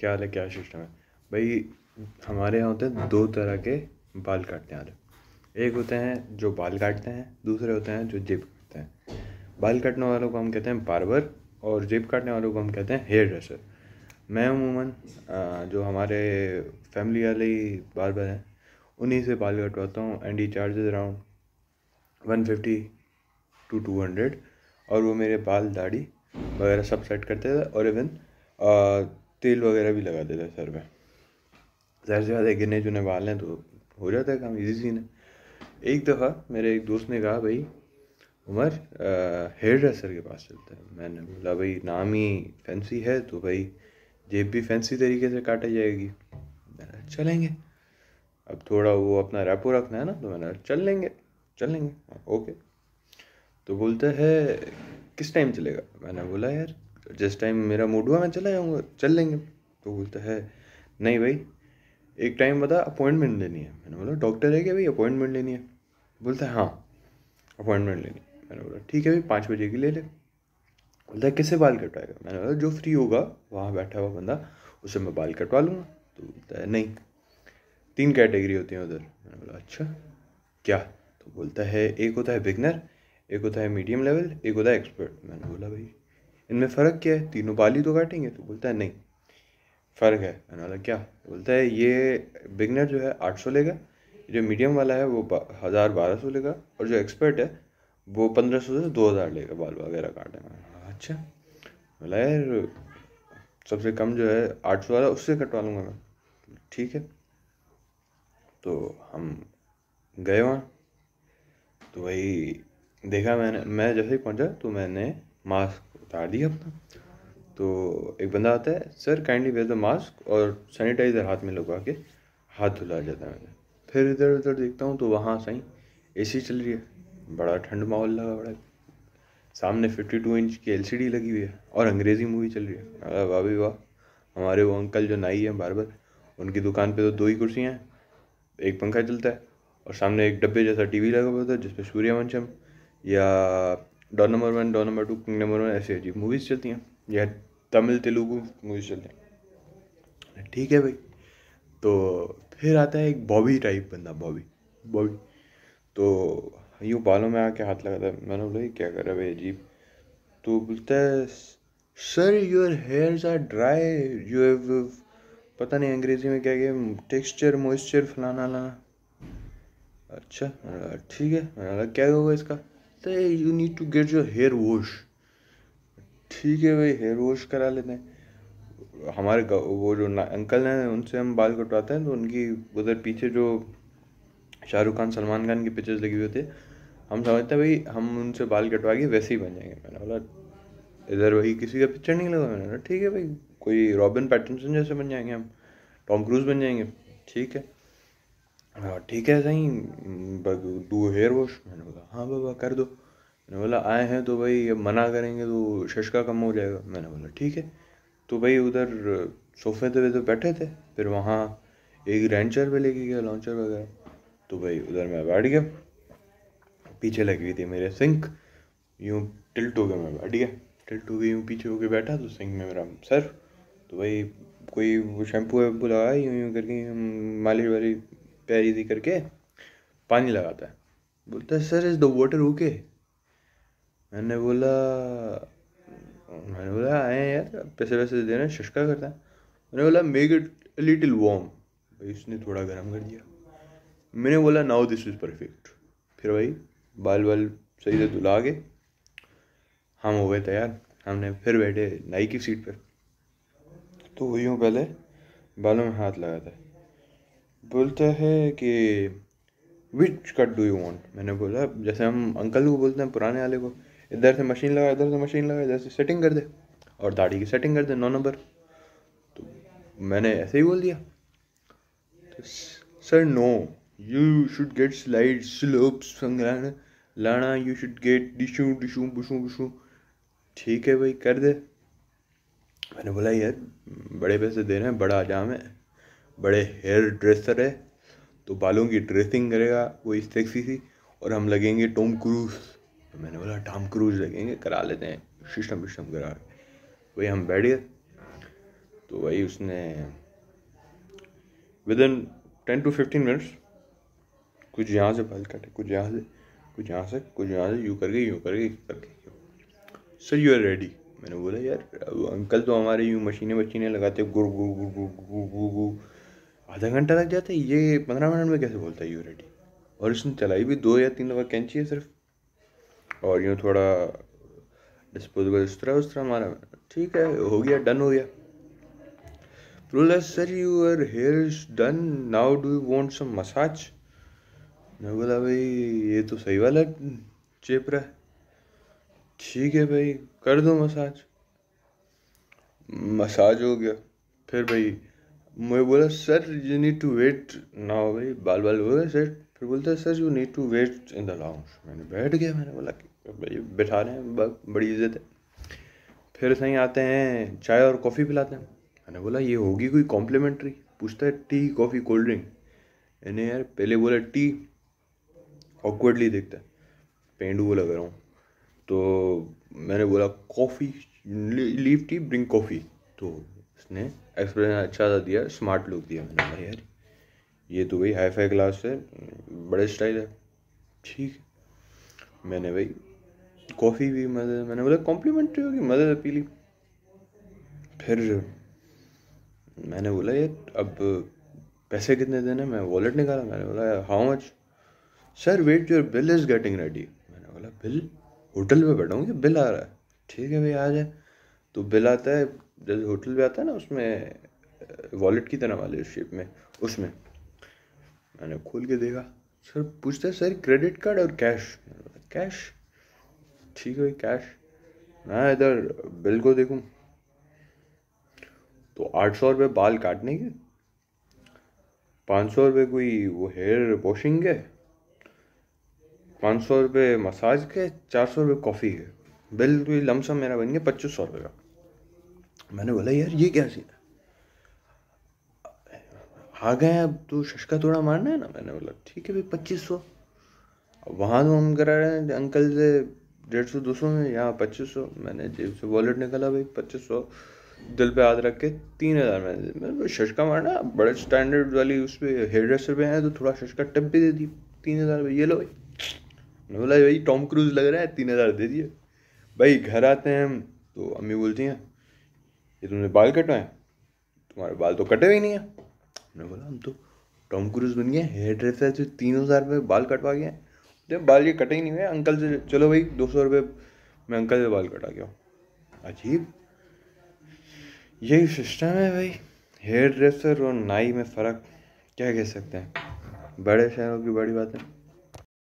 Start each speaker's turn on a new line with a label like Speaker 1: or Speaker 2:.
Speaker 1: क्या हाल है क्या सिस्टम है भाई हमारे यहाँ होते हैं दो तरह के बाल काटने वाले एक होते हैं जो बाल काटते हैं दूसरे होते हैं जो जेब काटते हैं बाल काटने वालों को हम कहते हैं बार्बर और जेब काटने वालों को हम कहते हैं हेयर ड्रेसर मैं अमूमन जो हमारे फैमिली वाले ही बार्बर हैं उन्हीं से बाल कटवाता हूँ एंड ही charges around one fifty to two hundred और वो मेरे बाल दाढ़ी वगैरह सब सेट करते थे और इवन तेल वगैरह भी लगा देता है सर में ज़ाहिर सी बात है गिरने चुने बाल हैं तो हो जाता है काम इजी सीन है एक दफ़ा मेरे एक दोस्त ने कहा भाई उमर हेयर ड्रेसर के पास चलता है मैंने बोला भाई नाम ही फैंसी है तो भाई जेब भी फैंसी तरीके से काटा जाएगी मैंने चलेंगे अब थोड़ा वो अपना रेपो रखना है ना तो मैंने चल लेंगे चल लेंगे ओके हाँ, तो बोलता है किस टाइम चलेगा मैंने बोला यार तो जिस टाइम मेरा मूड हुआ मैं चला जाऊँगा चल लेंगे तो बोलता है नहीं भाई एक टाइम बता अपॉइंटमेंट लेनी है मैंने बोला डॉक्टर है क्या भाई अपॉइंटमेंट लेनी है बोलता है हाँ अपॉइंटमेंट लेनी है मैंने बोला ठीक है भाई पाँच बजे की ले ले बोलता है किससे बाल कटवाएगा मैंने बोला जो फ्री होगा वहाँ बैठा हुआ बंदा उसे मैं बाल कटवा लूँगा तो बोलता है नहीं तीन कैटेगरी होती हैं उधर मैंने बोला अच्छा क्या तो बोलता है एक होता है बिगनर एक होता है मीडियम लेवल एक होता है एक्सपर्ट मैंने बोला भाई इनमें फ़र्क क्या है तीनों बाली तो काटेंगे तो बोलता है नहीं फ़र्क है अनाला क्या बोलता है ये बिगनर जो है आठ सौ लेगा जो मीडियम वाला है वो हज़ार बारह सौ लेगा और जो एक्सपर्ट है वो पंद्रह सौ से दो हज़ार लेगा बाल वगैरह काटने में अच्छा बोला यार सबसे कम जो है आठ सौ वाला उससे कटवा लूँगा मैं ठीक है तो हम गए वहाँ तो वही देखा मैंने मैं जैसे ही पहुँचा तो मैंने मास्क उतार दिया अपना तो एक बंदा आता है sir kindly wear the mask और सैनिटाइज़र हाथ में लगवा के हाथ धुला जाता है फिर इधर उधर देखता हूँ तो वहाँ सही ए सी चल रही है बड़ा ठंड माहौल लगा बड़ा सामने फिफ्टी टू इंच की डी लगी हुई है और अंग्रेज़ी मूवी चल रही है अरे वाह भी वाह हमारे वो अंकल जो नाई है बार बार उनकी दुकान पे तो दो ही कुर्सियाँ हैं एक पंखा चलता है और सामने एक डब्बे जैसा टीवी लगा हुआ था जिसपे सूर्यवंशम या Don number one Don number two King number one ऐसे अजीब मूवीज़ चलती हैं या तमिल तेलुगु मूवीज़ चलती हैं ठीक है भाई तो फिर आता है एक बॉबी टाइप बंदा बॉबी बॉबी तो यूँ बालों में आके हाथ लगाता है मैंने बोला क्या कर रहा है भाई अजीब तो बोलता है sir your hairs are dry you have पता नहीं अंग्रेजी में क्या क्या टेक्सचर मॉइस्चर फलाना लाना अच्छा ठीक है क्या होगा इसका कहते हैं you need to get your hair wash ठीक है भाई हेयर वॉश करा लेते हैं हमारे वो जो अंकल हैं उनसे हम बाल कटवाते हैं तो उनकी उधर पीछे जो शाहरुख खान सलमान खान की पिक्चर्स लगी हुई होती है हम समझते हैं भाई हम उनसे बाल कटवा के वैसे ही बन जाएंगे मैंने बोला इधर वही किसी का पिक्चर नहीं लगा मैंने ठीक है भाई कोई रॉबिन पैटर्नसन जैसे बन जाएंगे हम टॉम क्रूज बन जाएंगे ठीक है हाँ ठीक है सही डू हेयर वॉश मैंने बोला हाँ बाबा कर दो मैंने बोला आए हैं तो भाई अब मना करेंगे तो शशका कम हो जाएगा मैंने बोला ठीक है तो भाई उधर सोफे पे तो बैठे थे फिर वहाँ एक रेंचर पे लेके गया लॉन्चर वगैरह तो भाई उधर मैं बैठ गया पीछे लगी हुई थी मेरे सिंक यूँ टिल्ट हो गया मैं बैठ गया टिल्ट हो गई यूँ पीछे होके बैठा तो सिंक में मेरा सर तो भाई कोई शैम्पू वैम्पू लगाया यूँ यूँ करके मालिश वाली दी करके पानी लगाता है बोलता है sir is the water okay मैंने बोला मैंने बोला आए यार पैसे वैसे दे रहे हैं शशका करता है मैंने बोला मेक इट लिटिल वॉम भाई उसने थोड़ा गर्म कर दिया मैंने बोला नाउ दिस इज़ परफेक्ट फिर भाई बाल बाल सही से धुला के हम हो गए तैयार हमने फिर बैठे नाई की सीट पर तो वही हूँ पहले बालों में हाथ लगाता है बोलता है कि which cut do you want मैंने बोला जैसे हम अंकल को बोलते हैं पुराने वाले को इधर से मशीन लगा इधर से मशीन लगा इधर से सेटिंग कर दे और दाढ़ी की सेटिंग कर दे नौ नंबर तो मैंने ऐसे ही बोल दिया तो sir no you should get slide slopes लाना यू शुड गेट डिशू डिशू बुशू बुशू ठीक है भाई कर दे मैंने बोला यार बड़े पैसे दे रहे हैं बड़ा आजाम है बड़े हेयर ड्रेसर है तो बालों की ड्रेसिंग करेगा वही सेक्सी सी और हम लगेंगे टॉम क्रूज तो मैंने बोला टॉम क्रूज लगेंगे करा लेते हैं सिस्टम विस्टम करा वही हम बैठ गए तो वही उसने within ten to fifteen minutes कुछ यहाँ से बाल काटे कुछ यहाँ से कुछ यहाँ से कुछ यहाँ से यूँ करके यूँ करके करके सर यू आर रेडी मैंने बोला यार अंकल तो हमारे यूँ मशीनें वशीनें लगाते गुर गुर गुर गुर गुर गुर गुर आधा घंटा लग जाता है ये पंद्रह मिनट में कैसे बोलता है यू रेडी और इसने चलाई भी दो या तीन दफ़ा कैंची है सिर्फ और यूँ थोड़ा डिस्पोजेबल उस तरह उस तरह हमारा ठीक है हो गया डन हो गया प्रोलेस sir are hair is done now do you want some massage मैं बोला भाई ये तो सही वाला चेप रहा है ठीक है भाई कर दो मसाज मसाज हो गया फिर भाई मैं बोला sir you need to wait ना भाई बाल बाल बोले सर फिर बोलते हैं sir you need to wait in the lounge मैंने बैठ गया मैंने बोला कि भाई बैठा रहे हैं बड़ी इज्जत है फिर सही आते हैं चाय और कॉफ़ी पिलाते हैं मैंने बोला ये होगी कोई कॉम्प्लीमेंट्री पूछता है टी कॉफ़ी कोल्ड ड्रिंक यानी यार पहले बोला टी ऑकवर्डली देखता है पेंडू वो लग रहा हूँ तो मैंने बोला coffee leave tea bring coffee तो उसने एक्सप्रेशन अच्छा सा दिया स्मार्ट लुक दिया मैंने भाई यार ये तो भाई हाई फाई क्लास है बड़े स्टाइल है ठीक मैंने भाई कॉफ़ी भी मज़े मैंने बोला कॉम्प्लीमेंट्री होगी मज़े से पी ली फिर मैंने बोला यार अब पैसे कितने देने मैं वॉलेट निकाला मैंने बोला how much sir wait your bill is getting ready मैंने बोला बिल होटल पे बैठा हूँ बिल आ रहा है ठीक है भाई आ जाए तो बिल आता है जैसे होटल भी आता है ना उसमें वॉलेट की तरह वाले शेप में उसमें मैंने खोल के देखा सर पूछते सर क्रेडिट कार्ड और कैश कैश ठीक है कैश मैं इधर बिल को देखूँ तो आठ सौ रुपये बाल काटने के पाँच सौ रुपये कोई वो हेयर वॉशिंग के पाँच सौ रुपये मसाज के चार सौ रुपये कॉफ़ी के बिल कोई लमसम मेरा बन गया पच्चीस सौ रुपये का मैंने बोला यार ये क्या सीन है आ गए अब तो शशका थोड़ा मारना है ना मैंने बोला ठीक है भाई पच्चीस सौ वहाँ तो हम करा रहे हैं अंकल से डेढ़ सौ दो सौ में यहाँ पच्चीस सौ मैंने जेब से वॉलेट निकाला भाई पच्चीस सौ दिल पे हाथ रख के तीन हज़ार मैंने मैंने शशका मारना बड़े स्टैंडर्ड वाली उस पर हेयर ड्रेसर पर हैं तो थोड़ा शशका टप भी दे दी तीन हज़ार भाई ये लो भाई मैंने बोला भाई टॉम क्रूज लग रहा है तीन हज़ार दे दिए भाई घर आते हैं हम तो अम्मी बोलती हैं ये तुमने बाल कटवाए तुम्हारे बाल तो कटे हुए नहीं है हमने बोला हम तो टॉम क्रूज बन गए हेयर ड्रेसर से तीन हज़ार रुपये बाल कटवा गए जब बाल ये कटे ही नहीं हुए अंकल से चलो भाई दो सौ रुपये मैं अंकल से बाल कटा गया अजीब यही सिस्टम है भाई हेयर ड्रेसर और नाई में फ़र्क क्या कह सकते हैं बड़े शहरों की बड़ी बात है